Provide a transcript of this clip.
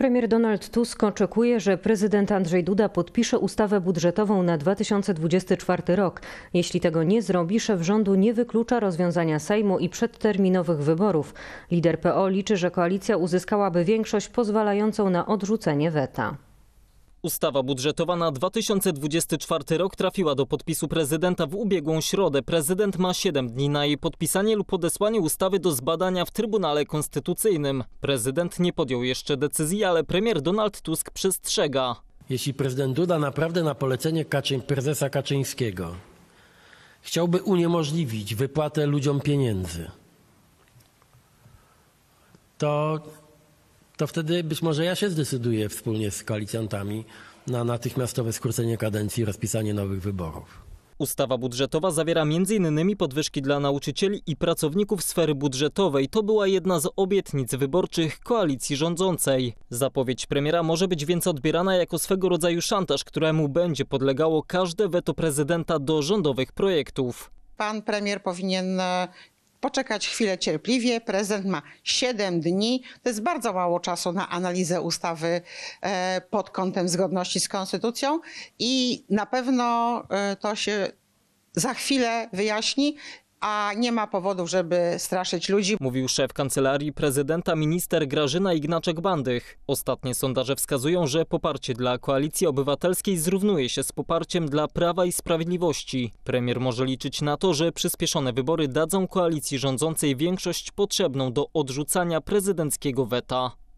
Premier Donald Tusk oczekuje, że prezydent Andrzej Duda podpisze ustawę budżetową na 2024 rok. Jeśli tego nie zrobi, szef rządu nie wyklucza rozwiązania Sejmu i przedterminowych wyborów. Lider PO liczy, że koalicja uzyskałaby większość pozwalającą na odrzucenie weta. Ustawa budżetowa na 2024 rok trafiła do podpisu prezydenta w ubiegłą środę. Prezydent ma 7 dni na jej podpisanie lub podesłanie ustawy do zbadania w Trybunale Konstytucyjnym. Prezydent nie podjął jeszcze decyzji, ale premier Donald Tusk przestrzega. Jeśli prezydent Duda naprawdę na polecenie Kaczyń, prezesa Kaczyńskiego chciałby uniemożliwić wypłatę ludziom pieniędzy, to to wtedy być może ja się zdecyduję wspólnie z koalicjantami na natychmiastowe skrócenie kadencji i rozpisanie nowych wyborów. Ustawa budżetowa zawiera m.in. podwyżki dla nauczycieli i pracowników sfery budżetowej. To była jedna z obietnic wyborczych koalicji rządzącej. Zapowiedź premiera może być więc odbierana jako swego rodzaju szantaż, któremu będzie podlegało każde weto prezydenta do rządowych projektów. Pan premier powinien e, poczekać chwilę cierpliwie. Prezydent ma 7 dni. To jest bardzo mało czasu na analizę ustawy e, pod kątem zgodności z konstytucją i na pewno e, to się za chwilę wyjaśni a nie ma powodów, żeby straszyć ludzi. Mówił szef kancelarii prezydenta minister Grażyna Ignaczek-Bandych. Ostatnie sondaże wskazują, że poparcie dla koalicji obywatelskiej zrównuje się z poparciem dla Prawa i Sprawiedliwości. Premier może liczyć na to, że przyspieszone wybory dadzą koalicji rządzącej większość potrzebną do odrzucania prezydenckiego weta.